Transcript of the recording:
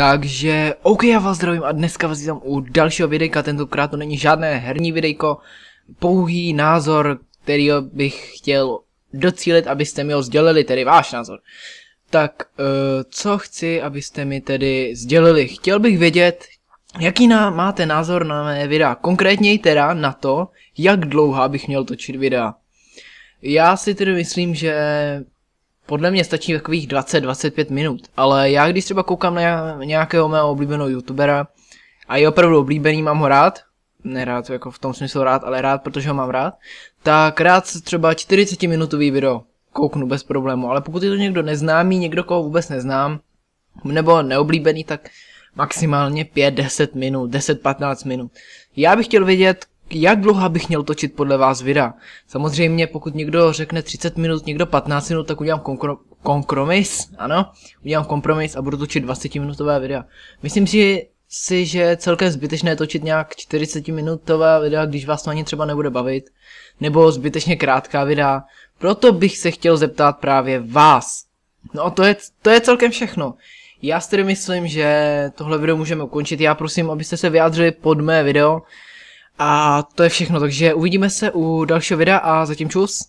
Takže, OK, já vás zdravím a dneska vás vítám u dalšího videjka, tentokrát to není žádné herní videjko, pouhý názor, který bych chtěl docílit, abyste mi ho sdělili, tedy váš názor. Tak, uh, co chci, abyste mi tedy sdělili? Chtěl bych vědět, jaký na, máte názor na mé videa, konkrétně teda na to, jak dlouhá bych měl točit videa. Já si tedy myslím, že podle mě stačí takových 20-25 minut, ale já když třeba koukám na nějakého mého oblíbeného youtubera a je opravdu oblíbený, mám ho rád, nerád jako v tom smyslu rád, ale rád, protože ho mám rád, tak rád třeba 40 minutový video kouknu bez problému, ale pokud je to někdo neznámý, někdo koho vůbec neznám, nebo neoblíbený, tak maximálně 5-10 minut, 10-15 minut. Já bych chtěl vědět, jak dlouho bych měl točit podle vás videa. Samozřejmě, pokud někdo řekne 30 minut, někdo 15 minut, tak udělám kompromis, ano, udělám kompromis a budu točit 20 minutové videa. Myslím si, si, že je celkem zbytečné točit nějak 40 minutové videa, když vás to ani třeba nebude bavit, nebo zbytečně krátká videa. Proto bych se chtěl zeptat právě vás. No a to je, to je celkem všechno. Já si tedy myslím, že tohle video můžeme ukončit. Já prosím, abyste se vyjádřili pod mé video, a to je všechno, takže uvidíme se u dalšího videa a zatím čus.